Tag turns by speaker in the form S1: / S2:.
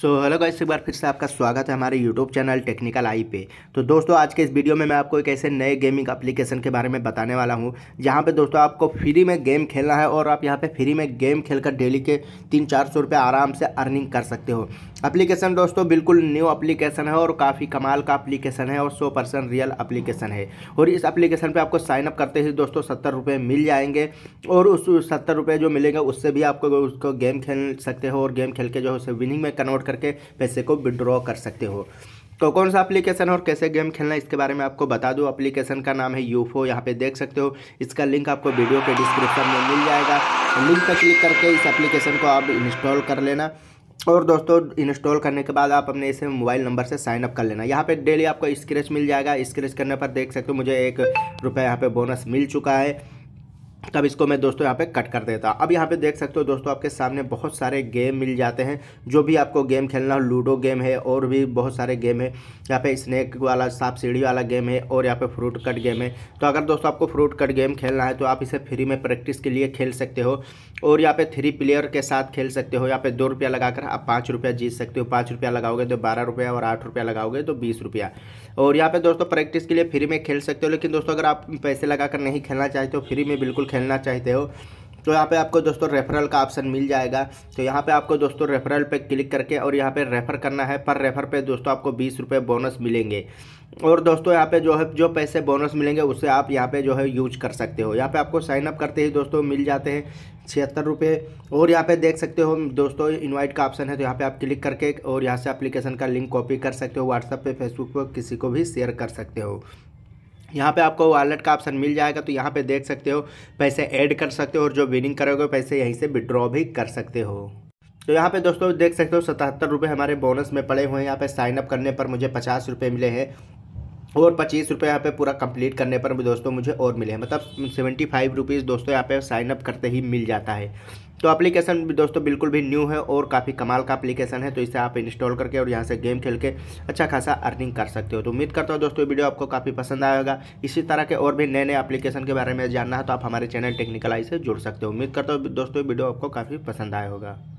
S1: so hello guys एक बार फिर से आपका स्वागत है हमारे यूट्यूब चैनल टेक्निकल आई पे तो दोस्तों आज के इस वीडियो में मैं आपको एक ऐसे नए गेमिंग एप्लीकेशन के बारे में बताने वाला हूँ जहाँ पे दोस्तों आपको फ्री में गेम खेलना है और आप यहाँ पे फ्री में गेम खेलकर डेली के तीन चार सौ रुपये आराम से अर्निंग कर सकते हो एप्लीकेशन दोस्तों बिल्कुल न्यू एप्लीकेशन है और काफ़ी कमाल का एप्लीकेशन है और 100 परसेंट रियल एप्लीकेशन है और इस एप्लीकेशन पे आपको साइनअप करते ही दोस्तों सत्तर रुपये मिल जाएंगे और उस सत्तर रुपये जो मिलेगा उससे भी आपको उसको गेम खेल सकते हो और गेम खेल के जो है उसे विनिंग में कन्वर्ट करके पैसे को विड्रॉ कर सकते हो तो कौन सा एप्लीकेशन और कैसे गेम खेलना है इसके बारे में आपको बता दूँ एप्लीकेशन का नाम है यूफो यहाँ पे देख सकते हो इसका लिंक आपको वीडियो के डिस्क्रिप्शन में मिल जाएगा लिंक पर क्लिक करके इस एप्लीकेशन को आप इंस्टॉल कर लेना और दोस्तों इंस्टॉल करने के बाद आप अपने इसे मोबाइल नंबर से साइन अप कर लेना यहाँ पे डेली आपको स्क्रेच मिल जाएगा स्क्रेच करने पर देख सकते हो मुझे एक रुपये यहाँ पे बोनस मिल चुका है तब इसको मैं दोस्तों यहाँ पे कट कर देता अब यहाँ पे देख सकते हो दोस्तों आपके सामने बहुत सारे गेम मिल जाते हैं जो भी आपको गेम खेलना हो लूडो गेम है और भी बहुत सारे गेम है यहाँ पे स्नैक वाला सांप सीढ़ी वाला गेम है और यहाँ पे फ्रूट कट गेम है तो अगर दोस्तों आपको फ्रूट कट गेम खेलना है तो आप इसे फ्री में प्रैक्टिस के लिए खेल सकते हो और यहाँ पे थ्री प्लेयर के साथ खेल सकते हो यहाँ पे दो रुपया लगाकर आप पाँच रुपया जीत सकते हो पाँच रुपया लगाओगे तो बारह रुपया और आठ रुपया लगाओगे तो बीस रुपया और यहाँ पे दोस्तों प्रैक्टिस के लिए फ्री में खेल सकते हो लेकिन दोस्तों अगर आप पैसे लगाकर नहीं खेलना चाहते हो फ्री में बिल्कुल खेलना चाहते हो तो यहाँ पे आपको दोस्तों रेफरल का ऑप्शन मिल जाएगा तो यहाँ पे आपको दोस्तों रेफरल पे क्लिक करके और यहाँ पे रेफ़र करना है पर रेफ़र पे दोस्तों आपको बीस रुपये बोनस मिलेंगे और दोस्तों यहाँ पे जो है जो पैसे बोनस मिलेंगे उससे आप यहाँ पे जो है यूज कर सकते हो यहाँ पे आपको साइनअप करते ही दोस्तों मिल जाते हैं छिहत्तर रुपये और यहाँ पे देख सकते हो दोस्तों इनवाइट का ऑप्शन है तो यहाँ पे आप क्लिक करके और यहाँ से एप्लीकेशन का लिंक कॉपी कर सकते हो व्हाट्सअप पे फेसबुक पर किसी को भी शेयर कर सकते हो यहाँ पे आपको वॉलेट का ऑप्शन मिल जाएगा तो यहाँ पे देख सकते हो पैसे ऐड कर सकते हो और जो विनिंग करोगे पैसे यहीं से विड्रॉ भी कर सकते हो तो यहाँ पे दोस्तों देख सकते हो सतहत्तर रुपये हमारे बोनस में पड़े हुए हैं यहाँ पे साइन अप करने पर मुझे पचास रुपये मिले हैं और पच्चीस रुपये यहाँ पर पूरा कंप्लीट करने पर दोस्तों मुझे और मिले हैं मतलब सेवेंटी फाइव रुपीज़ दोस्तों यहाँ पे साइन अप करते ही मिल जाता है तो एप्लीकेशन दोस्तों बिल्कुल भी न्यू है और काफ़ी कमाल का एप्लीकेशन है तो इसे आप इंस्टॉल करके और यहाँ से गेम खेल के अच्छा खासा अर्निंग कर सकते हो तो उम्मीद करता हूँ दोस्तों वीडियो आपको काफ़ी पसंद आएगा इसी तरह के और भी नए नए एप्लीकेशन के बारे में जानना है तो आप हमारे चैनल टेक्निकल आई से जुड़ सकते हो उम्मीद करता हूँ दोस्तों वीडियो आपको काफ़ी पसंद आए होगा